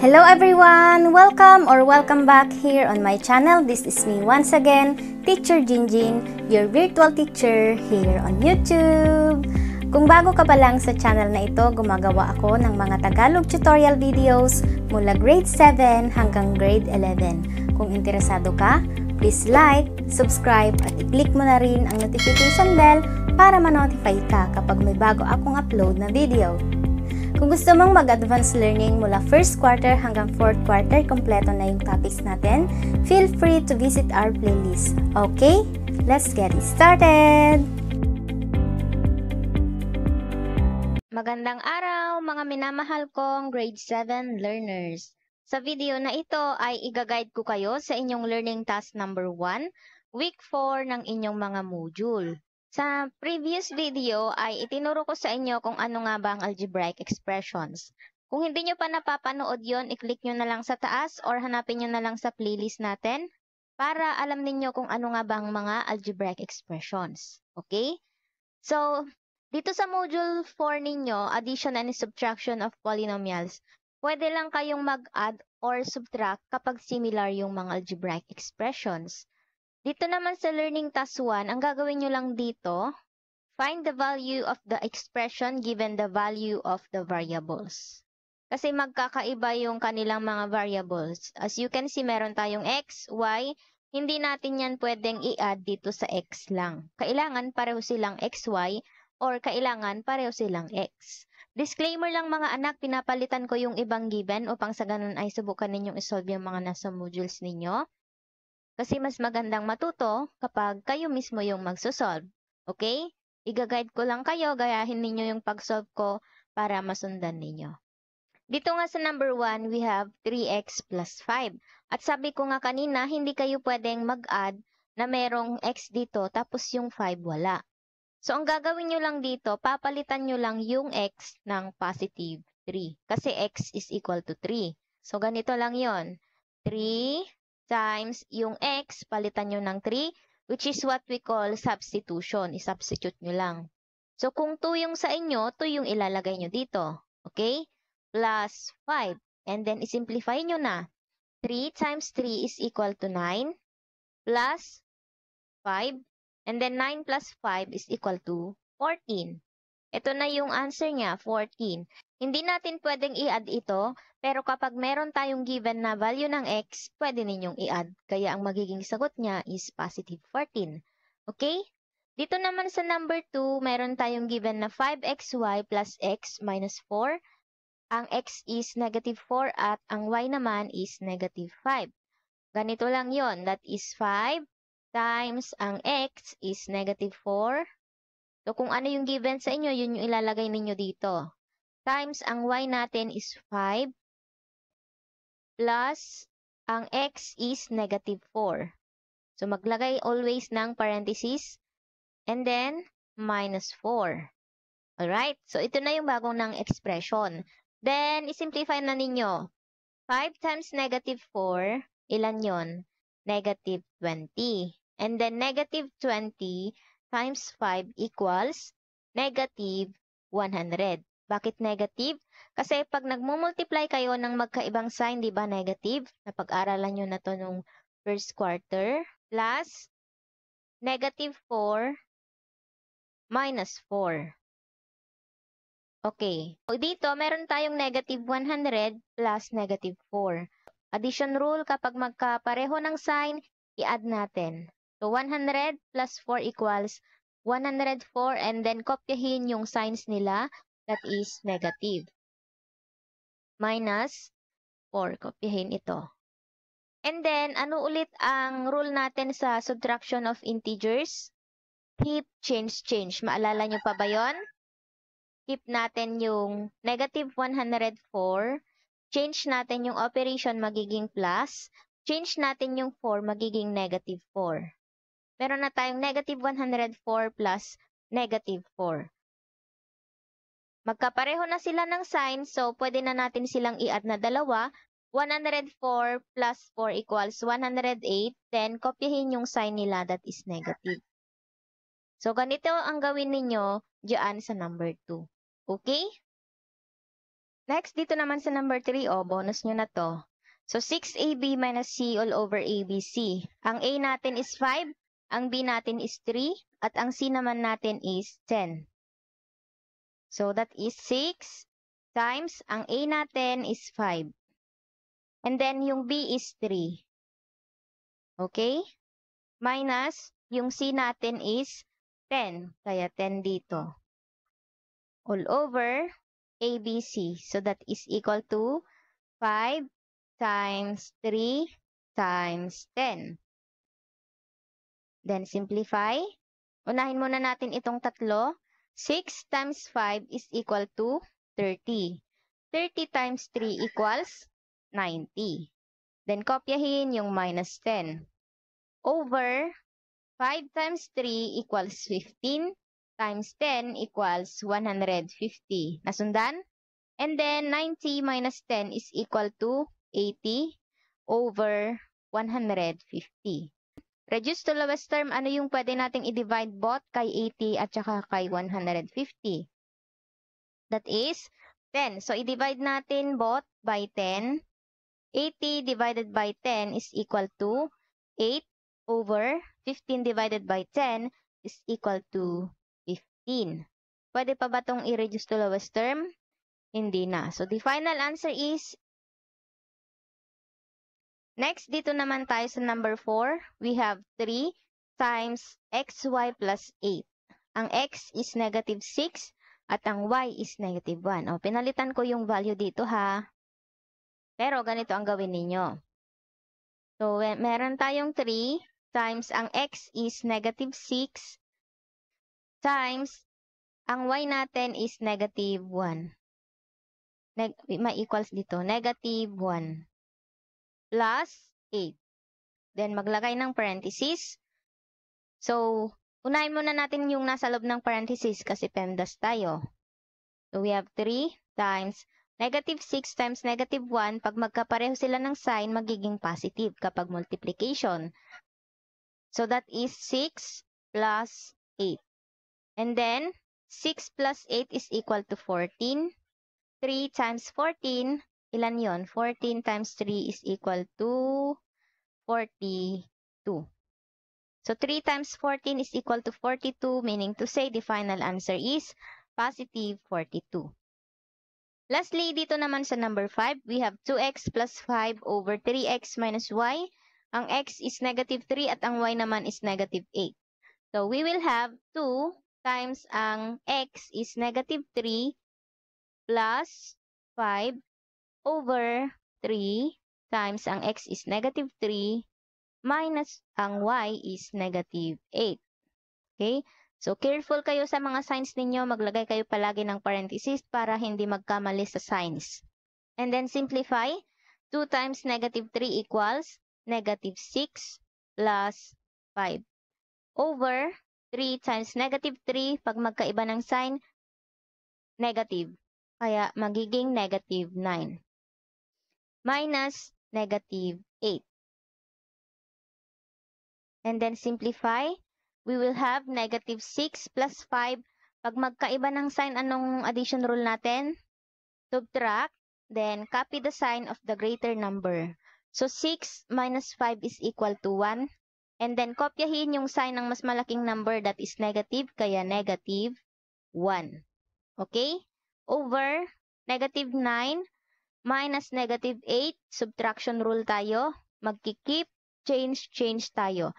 Hello everyone! Welcome or welcome back here on my channel. This is me once again, Teacher Jinjin, your virtual teacher here on YouTube. Kung bago ka pa lang sa channel na ito, gumagawa ako ng mga Tagalog tutorial videos mula grade 7 hanggang grade 11. Kung interesado ka, please like, subscribe at i-click mo na rin ang notification bell para ma-notify ka kapag may bago akong upload na video. Kung gusto mong mag advance learning mula first quarter hanggang fourth quarter, kompleto na yung topics natin, feel free to visit our playlist. Okay? Let's get started! Magandang araw mga minamahal kong grade 7 learners. Sa video na ito ay igaguide ko kayo sa inyong learning task number 1, week 4 ng inyong mga module. Sa previous video ay itinuro ko sa inyo kung ano nga ba ang algebraic expressions. Kung hindi nyo pa napapanood yon, i-click nyo na lang sa taas or hanapin nyo na lang sa playlist natin para alam ninyo kung ano nga ba ang mga algebraic expressions. Okay? So, dito sa module 4 ninyo, addition and subtraction of polynomials, pwede lang kayong mag-add or subtract kapag similar yung mga algebraic expressions. Dito naman sa learning task 1, ang gagawin nyo lang dito, find the value of the expression given the value of the variables. Kasi magkakaiba yung kanilang mga variables. As you can see, meron tayong x, y, hindi natin yan pwedeng i-add dito sa x lang. Kailangan pareho silang xy or kailangan pareho silang x. Disclaimer lang mga anak, pinapalitan ko yung ibang given upang sa ganun ay subukan ninyong isolve yung mga nasa modules ninyo. Kasi mas magandang matuto kapag kayo mismo yung magsosolve. Okay? Iga-guide ko lang kayo, gayahin ninyo yung pag-solve ko para masundan ninyo. Dito nga sa number 1, we have 3x plus 5. At sabi ko nga kanina, hindi kayo pwedeng mag-add na merong x dito tapos yung 5 wala. So, ang gagawin nyo lang dito, papalitan nyo lang yung x ng positive 3. Kasi x is equal to 3. So, ganito lang yon 3 times yung x, palitan nyo ng 3, which is what we call substitution. I-substitute nyo lang. So, kung 2 yung sa inyo, 2 yung ilalagay nyo dito. Okay? Plus 5. And then, isimplify nyo na. 3 times 3 is equal to 9. Plus 5. And then, 9 plus 5 is equal to 14. Ito na yung answer niya, 14. Hindi natin pwedeng i-add ito, pero kapag meron tayong given na value ng x, pwede ninyong i-add. Kaya ang magiging sagot niya is positive 14. Okay? Dito naman sa number 2, meron tayong given na 5xy plus x minus 4. Ang x is negative 4 at ang y naman is negative 5. Ganito lang yon That is 5 times ang x is negative 4 So, kung ano yung given sa inyo, yun yung ilalagay ninyo dito. Times ang y natin is 5 plus ang x is negative 4. So, maglagay always ng parenthesis and then minus 4. Alright? So, ito na yung bagong ng expression. Then, isimplify na ninyo. 5 times negative 4, ilan yon? Negative 20. And then, negative 20 times 5 equals negative 100. Bakit negative? Kasi pag nagmumultiply kayo ng magkaibang sign, di ba negative? Napag-aralan nyo na to nung first quarter. Plus, negative 4 minus 4. Okay. O dito, meron tayong negative 100 plus negative 4. Addition rule, kapag magkapareho ng sign, i-add natin. So, 100 plus 4 equals 104 and then kopyahin yung signs nila that is negative. Minus 4. Kopyahin ito. And then, ano ulit ang rule natin sa subtraction of integers? Keep, change, change. Maalala nyo pa ba yon? Keep natin yung negative 104 change natin yung operation magiging plus, change natin yung 4 magiging negative 4 meron na tayong negative 104 plus negative 4. Magkapareho na sila ng sign, so pwede na natin silang i-add na dalawa. 104 plus 4 equals 108, then kopyahin yung sign nila that is negative. So, ganito ang gawin ninyo dyan sa number 2. Okay? Next, dito naman sa number 3, oh, bonus nyo na to. So, 6AB minus C all over ABC. Ang A natin is 5, ang B natin is 3 at ang C naman natin is 10. So that is 6 times ang A natin is 5. And then yung B is 3. Okay? Minus yung C natin is 10. Kaya 10 dito. All over ABC. So that is equal to 5 times 3 times 10. Then, simplify. Unahin muna natin itong tatlo. 6 times 5 is equal to 30. 30 times 3 equals 90. Then, kopyahin yung minus 10. Over 5 times 3 equals 15 times 10 equals 150. Nasundan? And then, 90 minus 10 is equal to 80 over 150. Reduce to lowest term, ano yung pwede nating i-divide both kay 80 at saka kay 150? That is 10. So, i-divide natin both by 10. 80 divided by 10 is equal to 8 over 15 divided by 10 is equal to 15. Pwede pa ba itong i-reduce to lowest term? Hindi na. So, the final answer is Next, dito naman tayo sa number 4. We have 3 times xy plus 8. Ang x is negative 6 at ang y is negative 1. O, pinalitan ko yung value dito ha. Pero ganito ang gawin ninyo. So, meron tayong 3 times ang x is negative 6 times ang y natin is negative 1. Neg ma equals dito, negative 1 plus 8. Then, maglagay ng parenthesis. So, unahin muna natin yung nasa loob ng parenthesis kasi PEMDAS tayo. So, we have 3 times negative 6 times negative 1. Pag magkapareho sila ng sign, magiging positive kapag multiplication. So, that is 6 plus 8. And then, 6 plus 8 is equal to 14. 3 times 14 ilan yon 14 times 3 is equal to 42. So 3 times 14 is equal to 42, meaning to say the final answer is positive 42. Lastly, dito naman sa number 5, we have 2x plus 5 over 3x minus y. Ang x is negative 3 at ang y naman is negative 8. So we will have 2 times ang x is negative 3 plus 5 over 3 times ang x is negative 3 minus ang y is negative 8. Okay? So, careful kayo sa mga signs ninyo. Maglagay kayo palagi ng parenthesis para hindi magkamali sa signs. And then, simplify. 2 times negative 3 equals negative 6 plus 5. Over 3 times negative 3, pag magkaiba ng sign, negative. Kaya, magiging negative 9 minus negative 8. And then simplify. We will have negative 6 plus 5. Pag magkaiba ng sign, anong addition rule natin? Subtract. Then copy the sign of the greater number. So 6 minus 5 is equal to 1. And then kopyahin yung sign ng mas malaking number that is negative, kaya negative 1. Okay? Over negative 9 minus negative 8, subtraction rule tayo, magkikip, change, change tayo.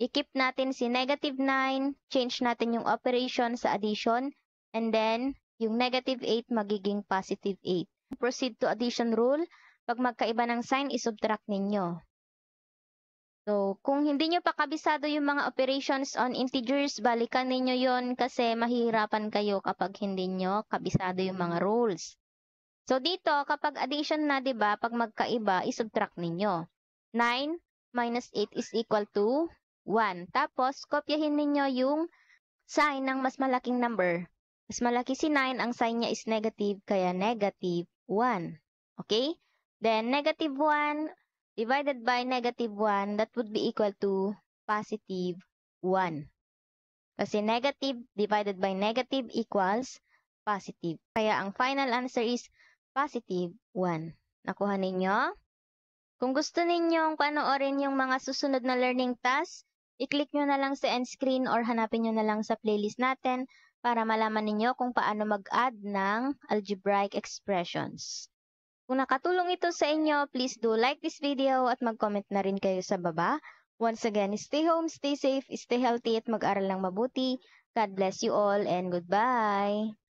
I-keep natin si negative 9, change natin yung operation sa addition, and then yung negative 8 magiging positive 8. Proceed to addition rule. Pag magkaiba ng sign, isubtract ninyo. So, kung hindi nyo pa kabisado yung mga operations on integers, balikan ninyo yon kasi mahihirapan kayo kapag hindi nyo kabisado yung mga rules. So dito, kapag addition na, 'di ba, pag magkaiba, i-subtract ninyo. 9 minus 8 is equal to 1. Tapos kopyahin ninyo yung sign ng mas malaking number. Mas malaki si 9, ang sign niya is negative, kaya negative 1. Okay? Then negative 1 divided by negative 1, that would be equal to positive 1. Kasi negative divided by negative equals positive. Kaya ang final answer is positive 1. Nakuha ninyo? Kung gusto ninyong panoorin yung mga susunod na learning tasks, i-click nyo na lang sa end screen or hanapin nyo na lang sa playlist natin para malaman ninyo kung paano mag-add ng algebraic expressions. Kung nakatulong ito sa inyo, please do like this video at mag-comment na rin kayo sa baba. Once again, stay home, stay safe, stay healthy at mag-aral lang mabuti. God bless you all and goodbye!